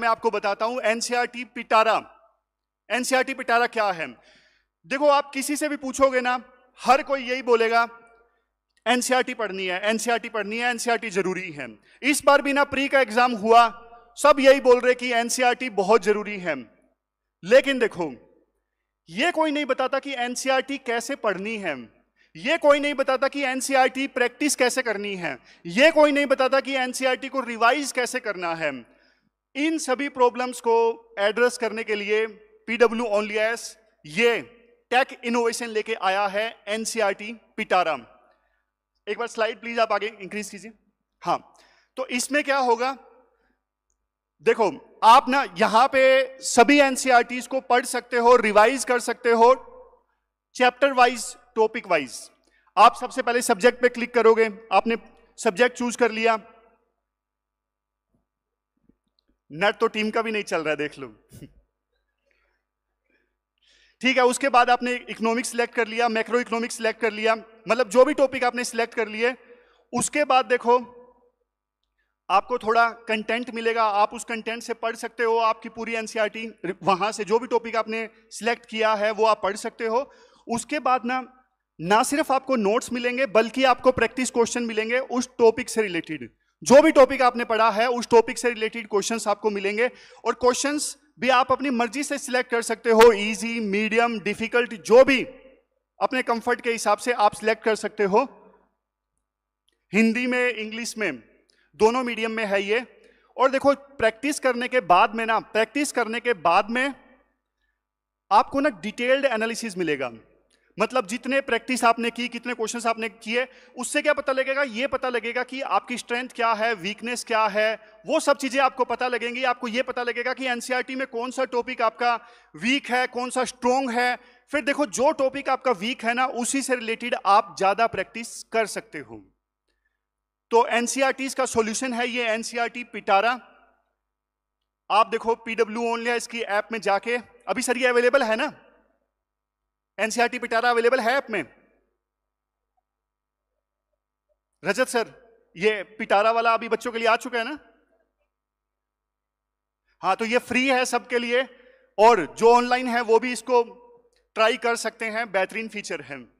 मैं आपको बताता हूं एनसीआरटी पिटारा एनसीआरटी पिटारा क्या है देखो आप किसी से भी पूछोगे ना हर कोई यही बोलेगा एनसीआरटी e पढ़नी है एनसीआरटी e पढ़नी है एनसीआरटी e जरूरी है इस बार भी ना प्री का एग्जाम हुआ सब यही बोल रहे कि एनसीआरटी बहुत जरूरी है लेकिन देखो ये कोई नहीं बताता कि एनसीआरटी कैसे पढ़नी है ये कोई नहीं बताता कि एनसीआरटी प्रैक्टिस कैसे करनी है ये कोई नहीं बताता कि एनसीआरटी को रिवाइज कैसे करना है इन सभी प्रॉब्लम्स को एड्रेस करने के लिए पीडब्ल्यू ओनली एस ये टेक इनोवेशन लेके आया है एनसीईआरटी पिटारा e एक बार स्लाइड प्लीज आप आगे इंक्रीज कीजिए हाँ तो इसमें क्या होगा देखो आप ना यहां पे सभी एनसीईआरटीज e को पढ़ सकते हो रिवाइज कर सकते हो चैप्टर वाइज टॉपिक वाइज आप सबसे पहले सब्जेक्ट पे क्लिक करोगे आपने सब्जेक्ट चूज कर लिया नट तो टीम का भी नहीं चल रहा है देख लो ठीक है उसके बाद आपने इकोनॉमिक सिलेक्ट कर लिया मैक्रो इकोनॉमिक सिलेक्ट कर लिया मतलब जो भी टॉपिक आपने सिलेक्ट कर लिए उसके बाद देखो आपको थोड़ा कंटेंट मिलेगा आप उस कंटेंट से पढ़ सकते हो आपकी पूरी एनसीईआरटी e वहां से जो भी टॉपिक आपने सिलेक्ट किया है वो आप पढ़ सकते हो उसके बाद ना ना सिर्फ आपको नोट्स मिलेंगे बल्कि आपको प्रैक्टिस क्वेश्चन मिलेंगे उस टॉपिक से रिलेटेड जो भी टॉपिक आपने पढ़ा है उस टॉपिक से रिलेटेड क्वेश्चंस आपको मिलेंगे और क्वेश्चंस भी आप अपनी मर्जी से सिलेक्ट कर सकते हो इजी मीडियम डिफिकल्ट जो भी अपने कंफर्ट के हिसाब से आप सिलेक्ट कर सकते हो हिंदी में इंग्लिश में दोनों मीडियम में है ये और देखो प्रैक्टिस करने के बाद में ना प्रैक्टिस करने के बाद में आपको ना डिटेल्ड एनालिसिस मिलेगा मतलब जितने प्रैक्टिस आपने की कितने क्वेश्चंस आपने किए उससे क्या पता लगेगा ये पता लगेगा कि आपकी स्ट्रेंथ क्या है वीकनेस क्या है वो सब चीज़ें आपको पता लगेंगी आपको ये पता लगेगा कि एनसीईआरटी में कौन सा टॉपिक आपका वीक है कौन सा स्ट्रोंग है फिर देखो जो टॉपिक आपका वीक है ना उसी से रिलेटेड आप ज़्यादा प्रैक्टिस कर सकते हो तो एनसीआरटी का सोल्यूशन है ये एनसीआरटी पिटारा आप देखो पीडब्ल्यू ओनली इसकी ऐप में जाके अभी सर ये अवेलेबल है ना एनसीआरटी e पिटारा अवेलेबल है ऐप में रजत सर ये पिटारा वाला अभी बच्चों के लिए आ चुका है ना हाँ तो ये फ्री है सबके लिए और जो ऑनलाइन है वो भी इसको ट्राई कर सकते हैं बेहतरीन फीचर है